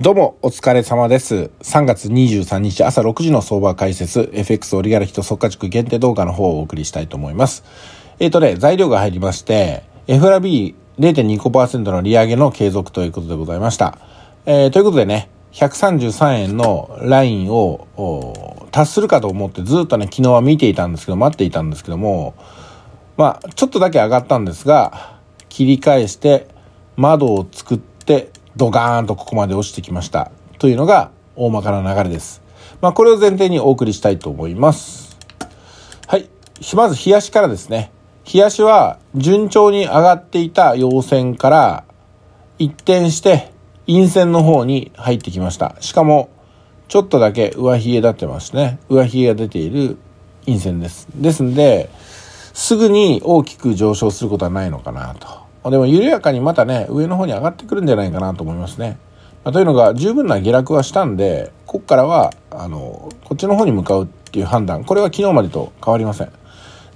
どうも、お疲れ様です。3月23日朝6時の相場解説、FX オリガラヒと即価区限定動画の方をお送りしたいと思います。えっ、ー、とね、材料が入りまして、FRB0.25% の利上げの継続ということでございました。えー、ということでね、133円のラインを達するかと思ってずっとね、昨日は見ていたんですけど、待っていたんですけども、まあ、ちょっとだけ上がったんですが、切り返して、窓を作って、ドガーンとここまで落ちてきましたというのが大まかな流れです。まあ、これを前提にお送りしたいと思います。はい。まず、冷やしからですね。冷やしは順調に上がっていた陽線から一転して陰線の方に入ってきました。しかも、ちょっとだけ上髭立ってますね。上髭が出ている陰線です。ですんで、すぐに大きく上昇することはないのかなと。でも緩やかにまたね、上の方に上がってくるんじゃないかなと思いますね。まあ、というのが、十分な下落はしたんで、ここからは、あの、こっちの方に向かうっていう判断、これは昨日までと変わりません。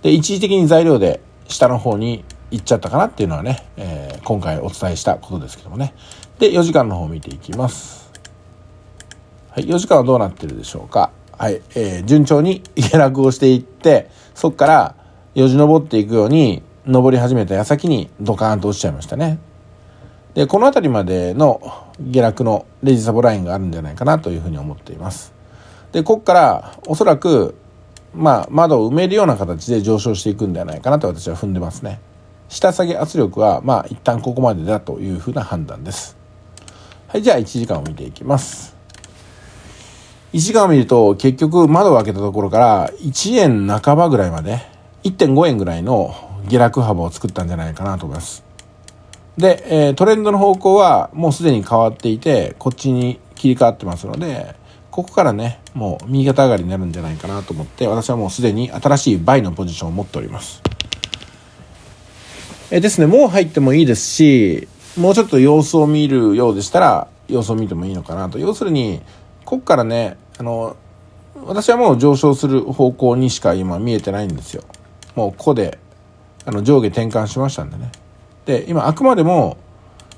で、一時的に材料で下の方に行っちゃったかなっていうのはね、えー、今回お伝えしたことですけどもね。で、4時間の方を見ていきます。はい、4時間はどうなってるでしょうか。はい、えー、順調に下落をしていって、そこからよじ登っていくように、登り始めた矢先にドカーンと落ちちゃいましたね。で、この辺りまでの下落のレジサボラインがあるんじゃないかなというふうに思っています。で、ここからおそらく、まあ、窓を埋めるような形で上昇していくんではないかなと私は踏んでますね。下下げ圧力は、まあ、一旦ここまでだというふうな判断です。はい、じゃあ1時間を見ていきます。1時間を見ると、結局窓を開けたところから1円半ばぐらいまで、1.5円ぐらいの下落幅を作ったんじゃないかなと思います。で、えー、トレンドの方向はもうすでに変わっていて、こっちに切り替わってますので、ここからね、もう右肩上がりになるんじゃないかなと思って、私はもうすでに新しいバイのポジションを持っております。えー、ですね、もう入ってもいいですし、もうちょっと様子を見るようでしたら、様子を見てもいいのかなと。要するに、ここからね、あの、私はもう上昇する方向にしか今見えてないんですよ。もうここであの上下転換しましたんでねで今あくまでも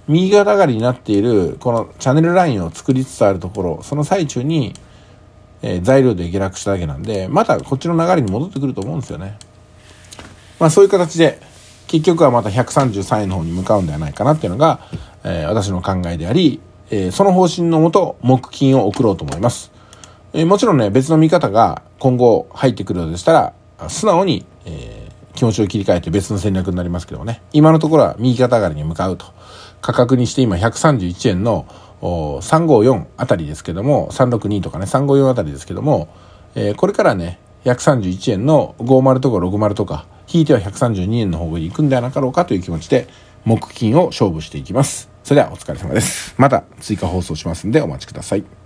右肩上がりになっているこのチャンネルラインを作りつつあるところその最中に、えー、材料で下落しただけなんでまたこっちの流れに戻ってくると思うんですよねまあそういう形で結局はまた133円の方に向かうんではないかなっていうのが、えー、私の考えであり、えー、その方針のもと木金を送ろうと思います、えもちろんね別の見方が今後入ってくるようでしたら素直に、え気持ちを切り替えて別の戦略になりますけどもね、今のところは右肩上がりに向かうと。価格にして今131円の354あたりですけども、362とかね、354あたりですけども、えー、これからね、131円の50とか60とか、引いては132円の方に行くんではなかろうかという気持ちで、木金を勝負していきます。それではお疲れ様です。また追加放送しますんでお待ちください。